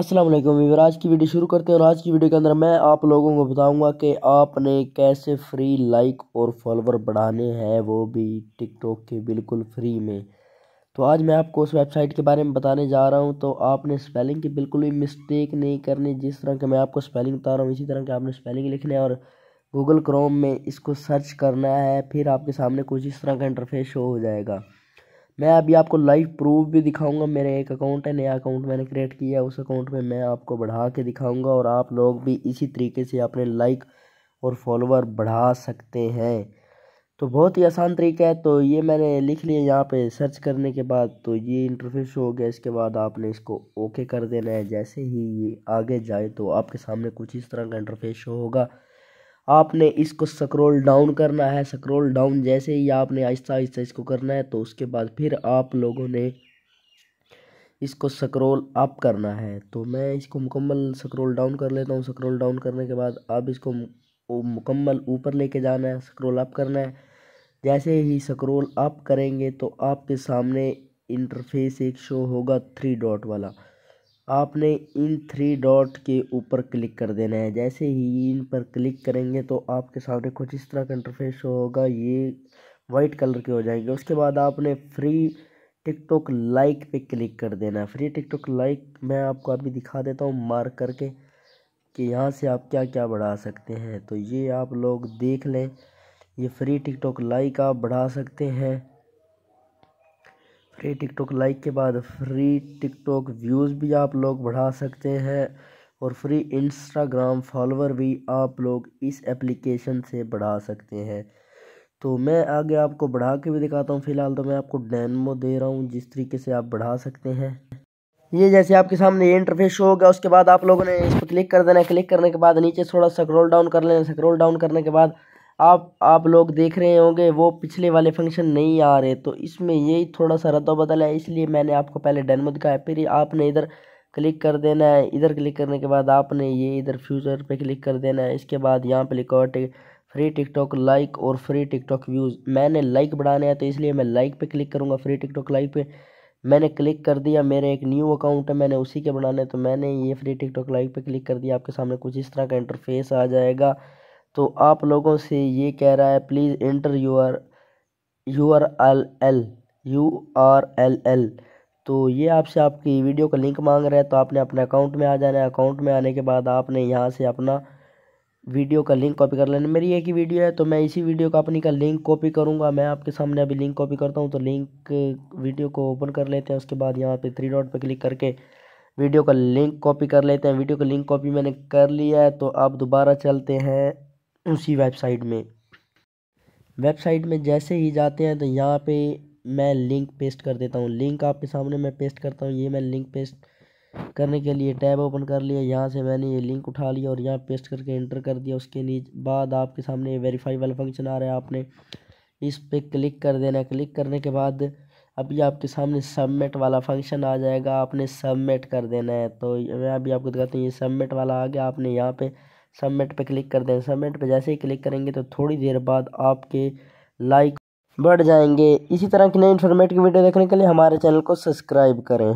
अस्सलाम वालेकुम वीवर आज की वीडियो शुरू करते हैं और आज की वीडियो के अंदर मैं आप लोगों को बताऊंगा कि आपने कैसे फ्री लाइक और फॉलोवर बढ़ाने हैं वो भी टिकटॉक के बिल्कुल फ्री में तो आज मैं आपको उस वेबसाइट के बारे में बताने जा रहा हूं तो आपने स्पेलिंग की बिल्कुल भी मिस्टेक नहीं करनी जिस तरह के मैं आपको स्पेलिंग बता रहा हूँ इसी तरह के आपने स्पेलिंग लिखना है और गूगल क्रोम में इसको सर्च करना है फिर आपके सामने कुछ इस तरह का इंटरफेस शो हो जाएगा मैं अभी आपको लाइव प्रूफ भी दिखाऊंगा मेरे एक अकाउंट है नया अकाउंट मैंने क्रिएट किया है उस अकाउंट में मैं आपको बढ़ा के दिखाऊंगा और आप लोग भी इसी तरीके से अपने लाइक और फॉलोवर बढ़ा सकते हैं तो बहुत ही आसान तरीका है तो ये मैंने लिख लिया यहाँ पे सर्च करने के बाद तो ये इंटरफेस हो गया इसके बाद आपने इसको ओके कर देना है जैसे ही ये आगे जाए तो आपके सामने कुछ इस तरह का इंटरफेस होगा हो आपने इसको स्क्रॉल डाउन करना है स्क्रॉल डाउन जैसे ही आपने आहिस्ता आहिस्ता इसको करना है तो उसके बाद फिर आप लोगों ने इसको स्क्रॉल अप करना है तो मैं इसको मुकम्मल स्क्रॉल डाउन कर लेता हूँ स्क्रॉल डाउन करने के बाद अब इसको मुकम्मल ऊपर लेके जाना है स्क्रॉल अप करना है जैसे ही स्क्रॉल अप करेंगे तो आपके सामने इंटरफेस एक शो होगा थ्री डॉट वाला आपने इन थ्री डॉट के ऊपर क्लिक कर देना है जैसे ही इन पर क्लिक करेंगे तो आपके सामने कुछ इस तरह का इंटरफेस होगा ये वाइट कलर के हो जाएंगे उसके बाद आपने फ्री टिकटॉक लाइक पे क्लिक कर देना है फ्री टिकटॉक लाइक मैं आपको अभी दिखा देता हूँ मार्क करके कि यहाँ से आप क्या क्या बढ़ा सकते हैं तो ये आप लोग देख लें ये फ्री टिकटॉक लाइक आप बढ़ा सकते हैं फ्री टिकटॉक लाइक के बाद फ्री टिकटॉक व्यूज़ भी आप लोग बढ़ा सकते हैं और फ्री इंस्टाग्राम फॉलोवर भी आप लोग इस एप्लीकेशन से बढ़ा सकते हैं तो मैं आगे आपको बढ़ा के भी दिखाता हूँ फ़िलहाल तो मैं आपको डैनमो दे रहा हूँ जिस तरीके से आप बढ़ा सकते हैं ये जैसे आपके सामने ये इंटरफेस शो होगा उसके बाद आप लोगों ने इस पर क्लिक कर देना है क्लिक करने के बाद नीचे थोड़ा स्क्रॉल डाउन कर लेना स्क्रॉल डाउन करने के बाद आप आप लोग देख रहे होंगे वो पिछले वाले फंक्शन नहीं आ रहे तो इसमें यही थोड़ा सा रद्द बदल है इसलिए मैंने आपको पहले डेनमो दिखाया फिर आपने इधर क्लिक कर देना है इधर क्लिक करने के बाद आपने ये इधर फ्यूचर पे क्लिक कर देना है इसके बाद यहाँ पे लिखा हुआ फ्री टिकटॉक लाइक और फ्री टिकटॉक व्यूज़ मैंने लाइक बढ़ाने हैं तो इसलिए मैं लाइक पे क्लिक करूँगा फ्री टिकटॉक लाइक पे मैंने क्लिक कर दिया मेरे एक न्यू अकाउंट है मैंने उसी के बनाने तो मैंने ये फ्री टिकटॉक लाइक पर क्लिक कर दिया आपके सामने कुछ इस तरह का इंटरफेस आ जाएगा तो आप लोगों से ये कह रहा है please enter your your L L U R L L तो ये आपसे आपकी वीडियो का लिंक मांग रहा है तो आपने अपने अकाउंट में आ जाना है अकाउंट में आने के बाद आपने यहाँ से अपना वीडियो का लिंक कॉपी कर लेना मेरी एक ही वीडियो है तो मैं इसी वीडियो का अपनी का लिंक कॉपी करूँगा मैं आपके सामने अभी लिंक कॉपी करता हूँ तो लिंक वीडियो को ओपन कर लेते हैं उसके बाद यहाँ पर थ्री डॉट पर क्लिक करके वीडियो का लिंक कॉपी कर लेते हैं वीडियो का लिंक कॉपी मैंने कर लिया है तो आप दोबारा चलते हैं उसी वेबसाइट में वेबसाइट में जैसे ही जाते हैं तो यहाँ पे मैं लिंक पेस्ट कर देता हूँ लिंक आपके सामने मैं पेस्ट करता हूँ ये मैं लिंक पेस्ट करने के लिए टैब ओपन कर लिया यहाँ से मैंने ये लिंक उठा लिया और यहाँ पेस्ट करके एंटर कर दिया उसके नीचे बाद आपके सामने वेरीफाई वाला फंक्शन आ रहा है आपने इस पर क्लिक कर देना क्लिक करने के बाद अभी आपके सामने सबमिट वाला फंक्शन आ जाएगा आपने सबमिट कर देना है तो मैं अभी आपको दिखाता हूँ ये सबमिट वाला आ गया आपने यहाँ पे सबमिट पर क्लिक कर दें सबमिट पर जैसे ही क्लिक करेंगे तो थोड़ी देर बाद आपके लाइक बढ़ जाएंगे इसी तरह की नई इन्फॉर्मेटिव वीडियो देखने के लिए हमारे चैनल को सब्सक्राइब करें